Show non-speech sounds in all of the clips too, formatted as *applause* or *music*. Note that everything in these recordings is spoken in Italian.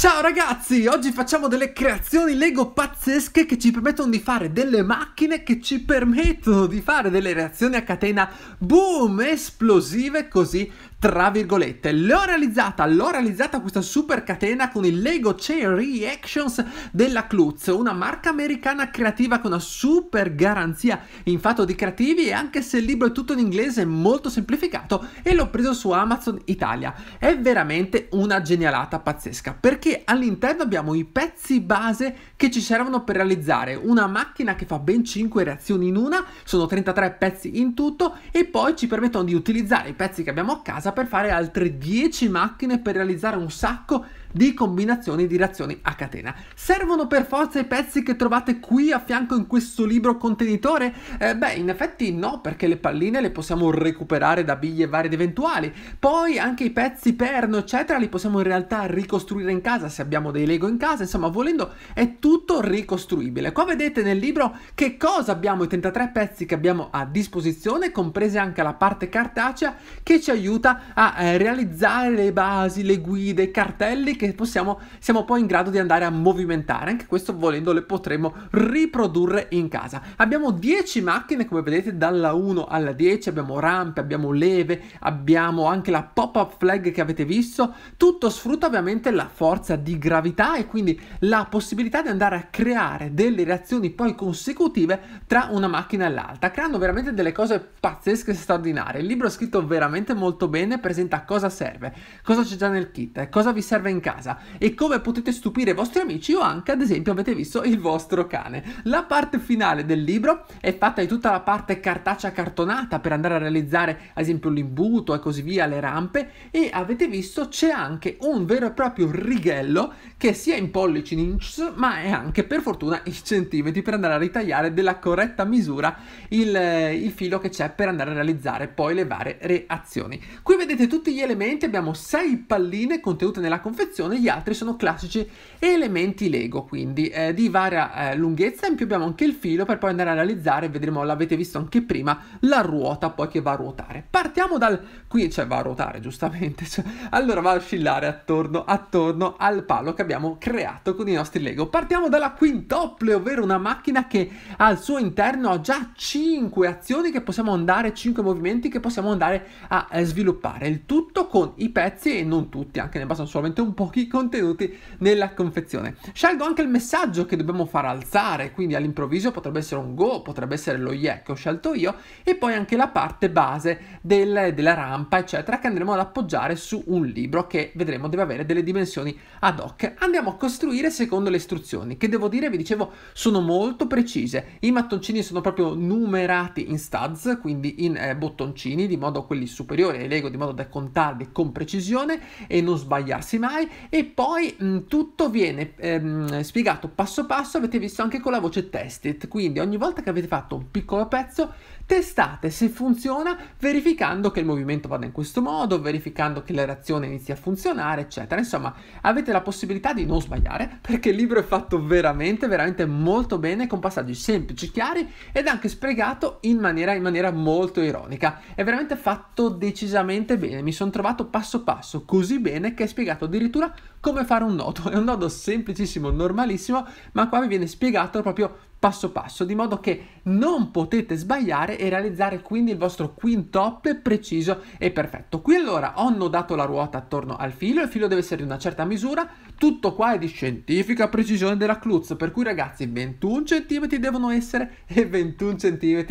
Ciao ragazzi, oggi facciamo delle creazioni Lego pazzesche che ci permettono di fare delle macchine che ci permettono di fare delle reazioni a catena boom esplosive così tra virgolette. L'ho realizzata, l'ho realizzata questa super catena con il Lego Chain Reactions della Klutz, una marca americana creativa con una super garanzia in fatto di creativi e anche se il libro è tutto in inglese molto semplificato e l'ho preso su Amazon Italia. È veramente una genialata pazzesca perché all'interno abbiamo i pezzi base che ci servono per realizzare una macchina che fa ben 5 reazioni in una, sono 33 pezzi in tutto e poi ci permettono di utilizzare i pezzi che abbiamo a casa saper fare altre 10 macchine per realizzare un sacco di combinazioni di reazioni a catena. Servono per forza i pezzi che trovate qui a fianco in questo libro contenitore? Eh, beh, in effetti no, perché le palline le possiamo recuperare da biglie varie ed eventuali. Poi anche i pezzi perno, eccetera, li possiamo in realtà ricostruire in casa se abbiamo dei Lego in casa. Insomma, volendo è tutto ricostruibile. Qua vedete nel libro che cosa abbiamo, i 33 pezzi che abbiamo a disposizione, comprese anche la parte cartacea che ci aiuta a eh, realizzare le basi, le guide, i cartelli che possiamo, siamo poi in grado di andare a movimentare. Anche questo volendo le potremo riprodurre in casa. Abbiamo 10 macchine, come vedete, dalla 1 alla 10. Abbiamo rampe, abbiamo leve, abbiamo anche la pop-up flag che avete visto. Tutto sfrutta ovviamente la forza di gravità e quindi la possibilità di andare a creare delle reazioni poi consecutive tra una macchina e l'altra, creando veramente delle cose pazzesche e straordinarie. Il libro è scritto veramente molto bene, presenta cosa serve, cosa c'è già nel kit, cosa vi serve in casa casa e come potete stupire i vostri amici o anche ad esempio avete visto il vostro cane. La parte finale del libro è fatta di tutta la parte cartacea cartonata per andare a realizzare ad esempio l'imbuto e così via, le rampe e avete visto c'è anche un vero e proprio righello che sia in pollici in inch ma è anche per fortuna in centimetri per andare a ritagliare della corretta misura il, eh, il filo che c'è per andare a realizzare poi le varie reazioni. Qui vedete tutti gli elementi, abbiamo sei palline contenute nella confezione descrizione, gli altri sono classici elementi Lego, quindi eh, di varia eh, lunghezza, in più abbiamo anche il filo per poi andare a realizzare, vedremo, l'avete visto anche prima, la ruota poi che va a ruotare. Partiamo dal... qui, cioè va a ruotare *laughs* giustamente, cioè, allora va a oscillare attorno, attorno al palo che abbiamo creato con i nostri Lego. Partiamo dalla quintople, ovvero una macchina che al suo interno ha già 5 azioni che possiamo andare, 5 movimenti che possiamo andare a eh, sviluppare, il tutto con i pezzi e non tutti, anche ne bastano solamente un po' pochi contenuti nella confezione. Scelgo anche il messaggio che dobbiamo far alzare, quindi all'improvviso potrebbe essere un go, potrebbe essere lo yeah che ho scelto io, e poi anche la parte base del, della rampa, eccetera, che andremo ad appoggiare su un libro che vedremo deve avere delle dimensioni ad hoc. Andiamo a costruire secondo le istruzioni, che devo dire, vi dicevo, sono molto precise. I mattoncini sono proprio numerati in studs, quindi in eh, bottoncini, di modo quelli superiori ai leggo di modo da contarli con precisione e non sbagliarsi mai e poi mh, mm, tutto viene ehm, spiegato passo passo, avete visto anche con la voce test it, quindi ogni volta che avete fatto un piccolo pezzo testate se funziona verificando che il movimento vada in questo modo, verificando che la reazione inizi a funzionare, eccetera. Insomma, avete la possibilità di non sbagliare perché il libro è fatto veramente, veramente molto bene con passaggi semplici, chiari ed anche spiegato in maniera, in maniera molto ironica. È veramente fatto decisamente bene, mi sono trovato passo passo così bene che è spiegato addirittura come fare un nodo. *laughs* È un nodo semplicissimo, normalissimo, ma qua vi viene spiegato proprio passo passo, di modo che non potete sbagliare e realizzare quindi il vostro quintuple preciso e perfetto. Qui allora ho nodato la ruota attorno al filo, il filo deve essere di una certa misura, tutto qua è di scientifica precisione della Klutz, per cui ragazzi 21 cm devono essere e 21 cm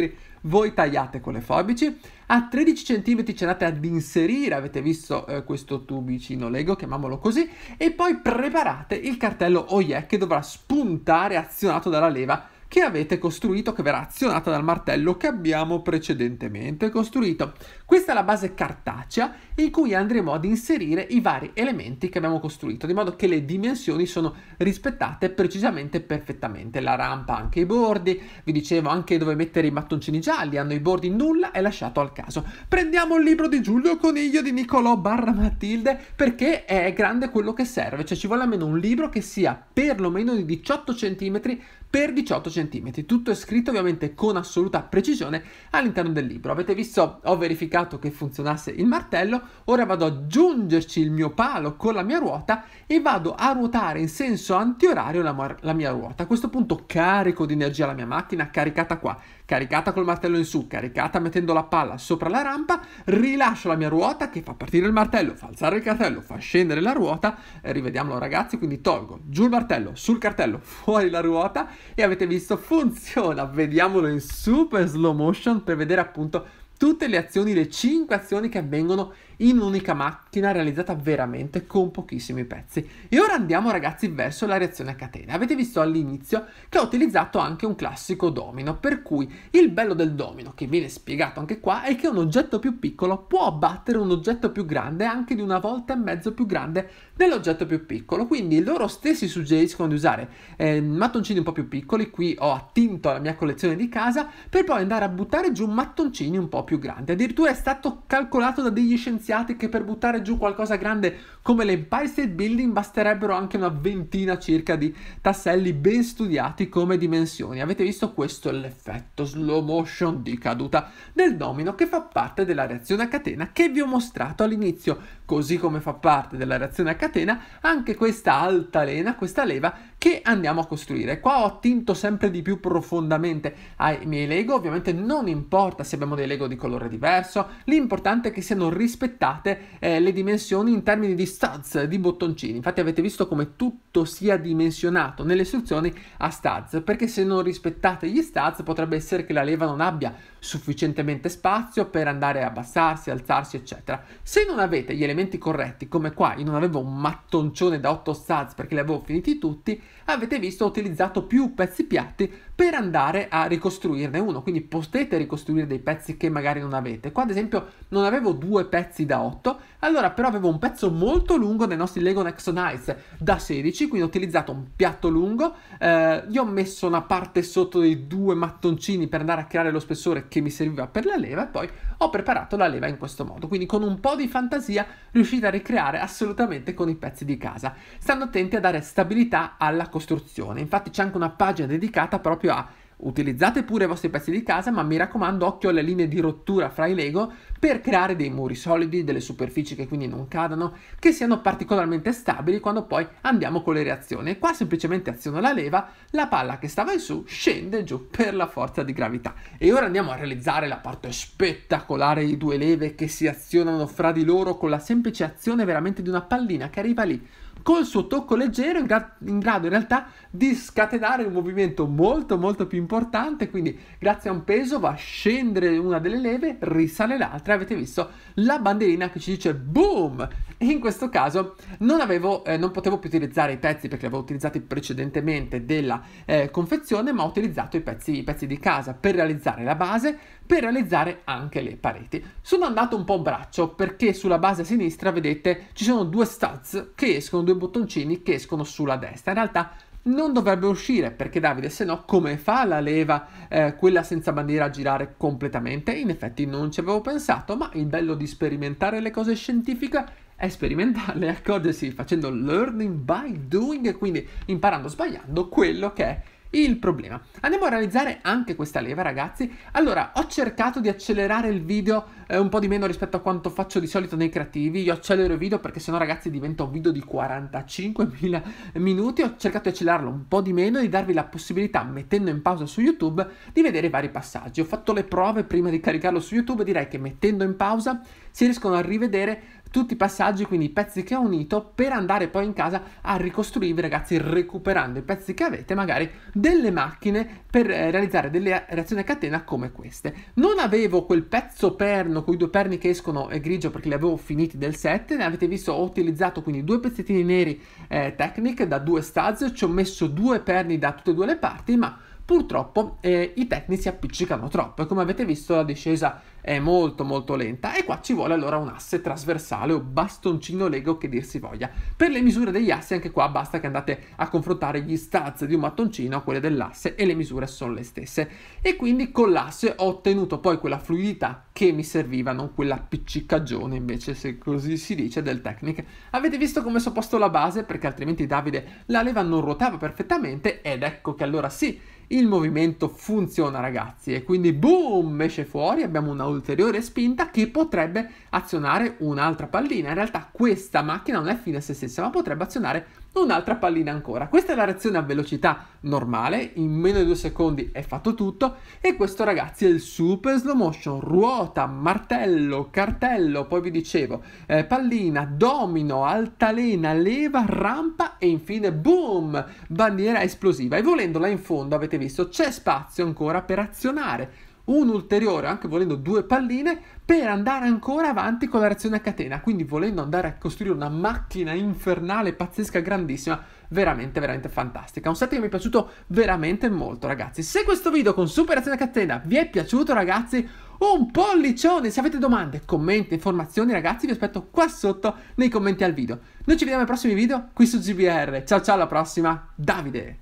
voi tagliate con le forbici, a 13 cm ci andate ad inserire, avete visto eh, questo tubicino Lego, chiamiamolo così, e poi preparate il cartello OIE che dovrà spuntare azionato dalla leva che avete costruito, che verrà azionata dal martello che abbiamo precedentemente costruito. Questa è la base cartacea in cui andremo ad inserire i vari elementi che abbiamo costruito, di modo che le dimensioni sono rispettate precisamente perfettamente. La rampa, anche i bordi, vi dicevo anche dove mettere i mattoncini gialli, hanno i bordi, nulla è lasciato al caso. Prendiamo il libro di Giulio Coniglio di Nicolò barra Matilde perché è grande quello che serve, cioè ci vuole almeno un libro che sia perlomeno di 18 cm per 18 cm. Tutto è scritto ovviamente con assoluta precisione all'interno del libro. Avete visto, ho verificato che funzionasse il martello, ora vado ad aggiungerci il mio palo con la mia ruota e vado a ruotare in senso antiorario la, la mia ruota. A questo punto carico di energia la mia macchina, caricata qua, caricata col martello in su, caricata mettendo la palla sopra la rampa, rilascio la mia ruota che fa partire il martello, fa alzare il cartello, fa scendere la ruota, eh, rivediamolo ragazzi, quindi tolgo giù il martello, sul cartello, *laughs* fuori la ruota e avete visto funziona, vediamolo in super slow motion per vedere appunto tutte le azioni, le 5 azioni che avvengono in un'unica macchina realizzata veramente con pochissimi pezzi. E ora andiamo ragazzi verso la reazione a catena. Avete visto all'inizio che ho utilizzato anche un classico domino, per cui il bello del domino, che viene spiegato anche qua, è che un oggetto più piccolo può abbattere un oggetto più grande anche di una volta e mezzo più grande dell'oggetto più piccolo. Quindi loro stessi suggeriscono di usare eh, mattoncini un po' più piccoli, qui ho attinto alla mia collezione di casa, per poi andare a buttare giù mattoncini un po' più grandi. Addirittura è stato calcolato da degli scienziati iniziati che per buttare giù qualcosa grande come l'Empire State Building basterebbero anche una ventina circa di tasselli ben studiati come dimensioni. Avete visto questo è l'effetto slow motion di caduta del domino che fa parte della reazione a catena che vi ho mostrato all'inizio così come fa parte della reazione a catena, anche questa altalena, questa leva che andiamo a costruire. Qua ho attinto sempre di più profondamente ai miei Lego, ovviamente non importa se abbiamo dei Lego di colore diverso, l'importante è che siano rispettate eh, le dimensioni in termini di studs, di bottoncini. Infatti avete visto come tutto sia dimensionato nelle istruzioni a studs, perché se non rispettate gli studs potrebbe essere che la leva non abbia sufficientemente spazio per andare a abbassarsi, alzarsi, eccetera. Se non avete gli elementi corretti, come qua io non avevo un mattoncione da 8 stats perché li avevo finiti tutti, avete visto ho utilizzato più pezzi piatti per andare a ricostruirne uno, quindi potete ricostruire dei pezzi che magari non avete. Qua ad esempio non avevo due pezzi da 8, allora però avevo un pezzo molto lungo dei nostri Lego Nexon Ice da 16, quindi ho utilizzato un piatto lungo, eh, gli ho messo una parte sotto dei due mattoncini per andare a creare lo spessore che mi serviva per la leva e poi ho preparato la leva in questo modo. Quindi con un po' di fantasia riuscite a ricreare assolutamente con i pezzi di casa. Stando attenti a dare stabilità alla costruzione. Infatti c'è anche una pagina dedicata proprio a Utilizzate pure i vostri pezzi di casa, ma mi raccomando occhio alle linee di rottura fra i Lego per creare dei muri solidi, delle superfici che quindi non cadano, che siano particolarmente stabili quando poi andiamo con le reazioni. Qua semplicemente aziono la leva, la palla che stava in su scende giù per la forza di gravità. E ora andiamo a realizzare la parte spettacolare di due leve che si azionano fra di loro con la semplice azione veramente di una pallina che arriva lì col suo tocco leggero in, gra- in, grado in realtà di scatenare un movimento molto molto più importante, quindi grazie a un peso va a scendere una delle leve, risale l'altra, avete visto la bandierina che ci dice boom! in questo caso non, avevo, eh, non potevo più utilizzare i pezzi perché li avevo utilizzati precedentemente della eh, confezione, ma ho utilizzato i pezzi, i pezzi di casa per realizzare la base, per realizzare anche le pareti. Sono andato un po' a braccio perché sulla base a sinistra, vedete, ci sono due studs che escono due bottoncini che escono sulla destra. In realtà non dovrebbe uscire perché Davide se no come fa la leva eh, quella senza bandiera a girare completamente in effetti non ci avevo pensato ma il bello di sperimentare le cose scientifiche è sperimentarle accorgersi *laughs* facendo learning by doing quindi imparando sbagliando quello che è il problema. Andiamo a realizzare anche questa leva, ragazzi. Allora, ho cercato di accelerare il video eh, un po' di meno rispetto a quanto faccio di solito nei creativi. Io accelero il video perché sennò, ragazzi, diventa un video di 45.000 minuti. Ho cercato di accelerarlo un po' di meno e di darvi la possibilità, mettendo in pausa su YouTube, di vedere i vari passaggi. Ho fatto le prove prima di caricarlo su YouTube. Direi che mettendo in pausa si riescono a rivedere tutti i passaggi, quindi i pezzi che ho unito per andare poi in casa a ricostruirvi ragazzi recuperando i pezzi che avete magari delle macchine per eh, realizzare delle reazioni a catena come queste. Non avevo quel pezzo perno con i due perni che escono eh, grigio perché li avevo finiti del set, ne avete visto ho utilizzato quindi due pezzettini neri eh, Technic da due studs, ci ho messo due perni da tutte e due le parti ma purtroppo eh, i tecnici appiccicano troppo e come avete visto la discesa è molto molto lenta e qua ci vuole allora un asse trasversale o bastoncino Lego che dir si voglia. Per le misure degli assi anche qua basta che andate a confrontare gli stazzi di un mattoncino a quelle dell'asse e le misure sono le stesse e quindi con l'asse ho ottenuto poi quella fluidità che mi serviva, non quella appiccicagione invece se così si dice del Technic. Avete visto come sono posto la base perché altrimenti Davide la leva non ruotava perfettamente ed ecco che allora sì il movimento funziona ragazzi e quindi boom esce fuori abbiamo una ulteriore spinta che potrebbe azionare un'altra pallina in realtà questa macchina non è fine a se stessa ma potrebbe azionare un'altra pallina ancora. Questa è la reazione a velocità normale, in meno di due secondi è fatto tutto e questo ragazzi è il super slow motion, ruota, martello, cartello, poi vi dicevo, eh, pallina, domino, altalena, leva, rampa e infine boom, bandiera esplosiva e volendola in fondo avete visto c'è spazio ancora per azionare un ulteriore, anche volendo due palline, per andare ancora avanti con la reazione a catena, quindi volendo andare a costruire una macchina infernale, pazzesca, grandissima, veramente, veramente fantastica. Un set che mi è piaciuto veramente molto, ragazzi. Se questo video con super reazione a catena vi è piaciuto, ragazzi, un pollicione! Se avete domande, commenti, informazioni, ragazzi, vi aspetto qua sotto nei commenti al video. Noi ci vediamo ai prossimi video qui su GBR. Ciao ciao, alla prossima, Davide!